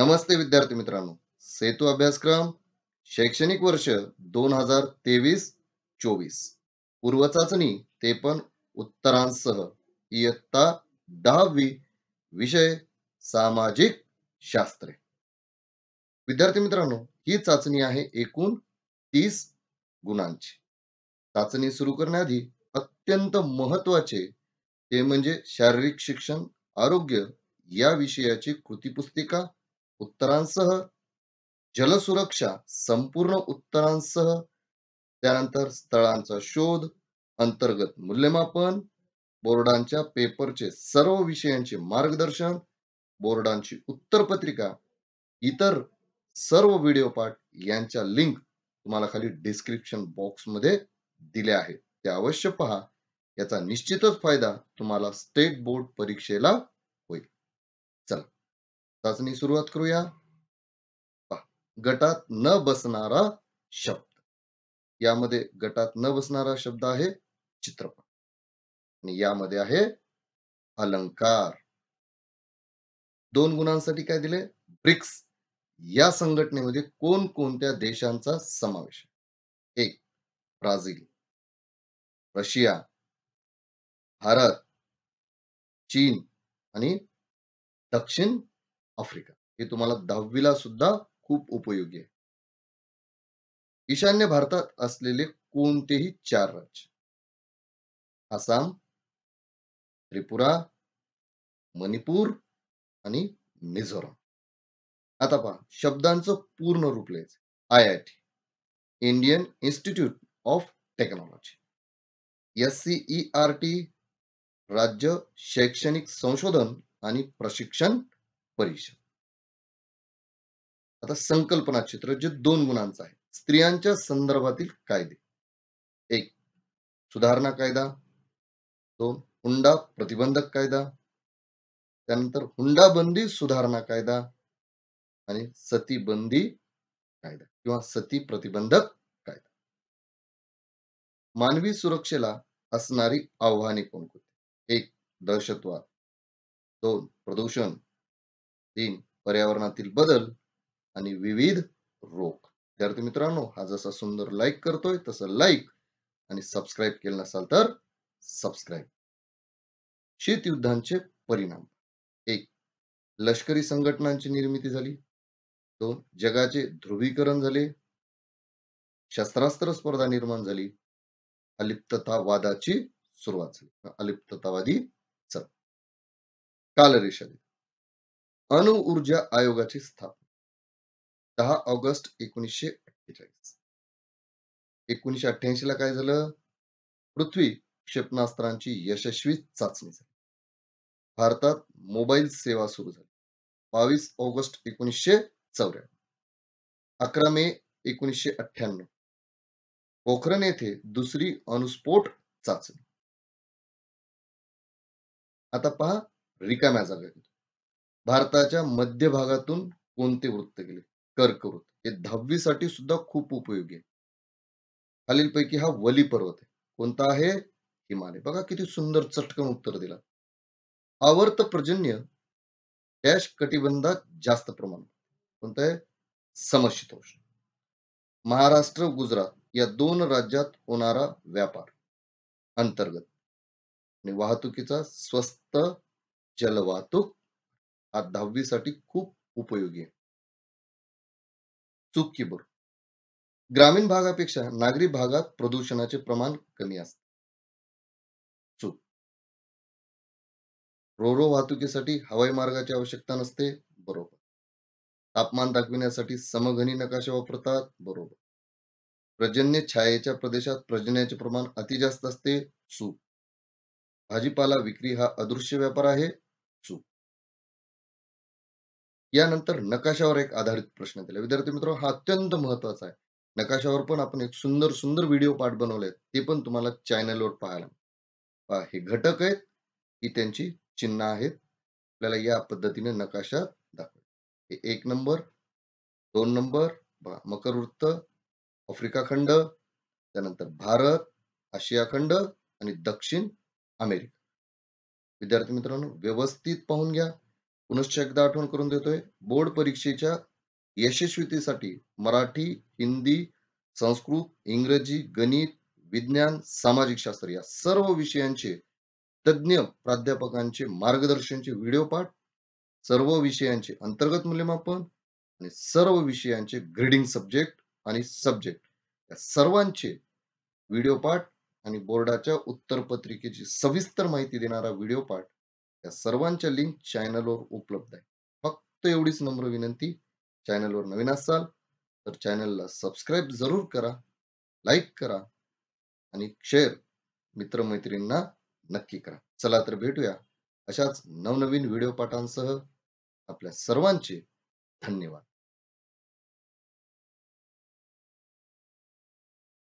नमस्ते विद्यार्थी मित्रांनो सेतू अभ्यासक्रम शैक्षणिक वर्ष दोन हजार तेवीस चोवीस पूर्व चाचणी ते पण उत्तरांसह इयत्ता दहावी विषय सामाजिक शास्त्र विद्यार्थी मित्रांनो ही चाचणी आहे एकूण तीस गुणांची चाचणी सुरू करण्याआधी अत्यंत महत्वाचे ते म्हणजे शारीरिक शिक्षण आरोग्य या विषयाची कृती पुस्तिका उत्तरांसह जलसुरक्षा संपूर्ण उत्तरांसह त्यानंतर स्थळांचा शोध अंतर्गत मूल्यमापन बोर्डांच्या पेपरचे सर्व विषयांचे मार्गदर्शन बोर्डांची उत्तरपत्रिका इतर सर्व व्हिडिओ पाठ यांच्या लिंक तुम्हाला खाली डिस्क्रिप्शन बॉक्समध्ये दिल्या आहेत ते अवश्य पहा याचा निश्चितच फायदा तुम्हाला स्टेट बोर्ड परीक्षेला होईल चला चाचणी सुरुवात करूया गटात न बसणारा शब्द यामध्ये गटात न बसणारा शब्द आहे चित्रपट आणि यामध्ये आहे अलंकार दोन गुणांसाठी काय दिले ब्रिक्स या संघटनेमध्ये कोण कोणत्या देशांचा समावेश एक ब्राझील रशिया भारत चीन आणि दक्षिण आफ्रिका हे तुम्हाला दहावीला सुद्धा खूप उपयोगी आहे ईशान्य भारतात असलेले कोणतेही चार राज्य आसाम त्रिपुरा मणिपूर आणि मिझोराम आता पहा शब्दांचं पूर्ण रूप लिहायचं I I T Indian institute of technology S C E R T राज्य शैक्षणिक संशोधन आणि प्रशिक्षण परिषद आता संकल्पना क्षेत्र जे दोन गुणांचं आहे स्त्रियांच्या संदर्भातील कायदे एक सुधारणा कायदा दोन हुंडा प्रतिबंधक कायदा त्यानंतर हुंडा बंदी सुधारणा कायदा आणि सती बंदी कायदा किंवा सती प्रतिबंधक कायदा मानवी सुरक्षेला असणारी आव्हाने कोणकोणती एक दहशतवाद दोन प्रदूषण तीन पर्यावरणातील बदल आणि विविध रोग विद्यार्थी मित्रांनो हा जसा सुंदर लाईक करतोय तसं लाईक आणि सबस्क्राईब केलं नसाल तर सबस्क्राईब शीतयुद्धांचे परिणाम एक लष्करी संघटनांची निर्मिती झाली दोन जगाचे ध्रुवीकरण झाले शस्त्रास्त्र स्पर्धा निर्माण झाली अलिप्ततावादाची सुरुवात झाली अलिप्ततावादी चल कालरेषा अणुऊर्जा आयोगाची स्थापना दहा ऑगस्ट एकोणीसशे अठ्ठेचाळीस एकोणीसशे अठ्ठ्याऐंशी ला काय झालं पृथ्वी क्षेपणास्त्रांची यशस्वी चाचणी झाली भारतात मोबाईल सेवा सुरू झाली बावीस ऑगस्ट एकोणीसशे चौऱ्याण्णव अकरा मे एकोणीसशे अठ्ठ्याण्णव पोखरण येथे दुसरी अणुस्फोट चाचणी आता पहा रिकाम्या जागा भारताच्या मध्य भागातून कोणते वृत्त गेले कर्कवृत्त हे दहावीसाठी सुद्धा खूप उपयोगी आहे खालीलपैकी हा वली पर्वत आहे कोणता आहे हिमालय बघा किती सुंदर चटकन उत्तर दिला आवर्त पर्जन्य डॅश कटिबंधात जास्त प्रमाण कोणतं आहे समशीतोष्ण महाराष्ट्र गुजरात या दोन राज्यात होणारा व्यापार अंतर्गत आणि वाहतुकीचा स्वस्त जलवाहतूक हा दहावीसाठी खूप उपयोगी आहे चूक की बरोबर ग्रामीण भागापेक्षा नागरी भागात प्रदूषणाचे प्रमाण कमी असते चूक रोरो वाहतुकीसाठी हवाई मार्गाची आवश्यकता नसते बरोबर तापमान दाखविण्यासाठी समघनी नकाशा वापरतात बरोबर प्रजन्य छायेच्या प्रदेशात प्रजन्याचे प्रमाण अति जास्त असते चूक भाजीपाला विक्री हा अदृश्य व्यापार आहे चूक यानंतर नकाशावर एक आधारित प्रश्न दिला विद्यार्थी मित्र हा अत्यंत महत्वाचा आहे नकाशावर पण आपण एक सुंदर सुंदर व्हिडिओ पाठ बनवले ते पण तुम्हाला चॅनलवर पाहायला हे घटक आहेत ही त्यांची चिन्ह आहेत आपल्याला या पद्धतीने नकाशा दाखवेल हे एक नंबर दोन नंबर मकर वृत्त आफ्रिका खंड त्यानंतर भारत आशिया खंड आणि दक्षिण अमेरिका विद्यार्थी मित्रांनो व्यवस्थित पाहून घ्या पुनश्च एकदा आठवण करून देतोय बोर्ड परीक्षेच्या यशस्वीतेसाठी मराठी हिंदी संस्कृत इंग्रजी गणित विज्ञान सामाजिक शास्त्र या सर्व विषयांचे तज्ज्ञ प्राध्यापकांचे मार्गदर्शनचे व्हिडिओ पाठ सर्व विषयांचे अंतर्गत मूल्यमापन आणि सर्व विषयांचे ग्रेडिंग सब्जेक्ट आणि सब्जेक्ट या सर्वांचे व्हिडिओ पाठ आणि बोर्डाच्या उत्तरपत्रिकेची सविस्तर माहिती देणारा व्हिडिओ पाठ या सर्वांच्या लिंक चॅनलवर उपलब्ध आहे फक्त एवढीच नम्र विनंती चॅनलवर नवीन असाल तर चॅनलला सबस्क्राईब जरूर करा लाईक करा आणि शेअर मित्रमैत्रिणींना नक्की करा चला तर भेटूया अशाच नवनवीन व्हिडिओ पाठांसह आपल्या सर्वांचे धन्यवाद